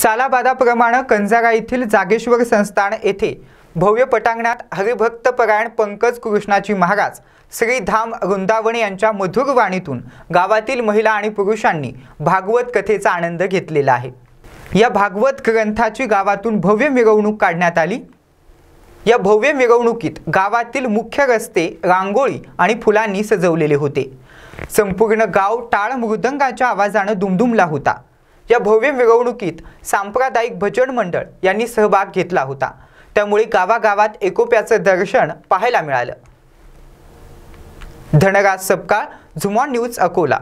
सालाबादाप्रमाणे कंजारा येथील जागेश्वर संस्थान येथे भव्य पटांगणात परायण पंकज कृष्णाची महाराज श्री धाम वृंदावणे यांच्या मधुर वाणीतून गावातील महिला आणि पुरुषांनी भागवत कथेचा आनंद घेतलेला आहे या भागवत ग्रंथाची गावातून भव्य मिरवणूक काढण्यात आली या भव्य मिरवणुकीत गावातील मुख्य रस्ते रांगोळी आणि फुलांनी सजवलेले होते संपूर्ण गाव टाळ मृदंगाच्या आवाजानं दुमदुमला होता या भव्य मिरवणुकीत सांप्रदायिक भजन मंडळ यांनी सहभाग घेतला होता त्यामुळे गावागावात एकोप्याचं दर्शन पाहायला मिळालं धनराज सपकाळ झुमॉन न्यूज अकोला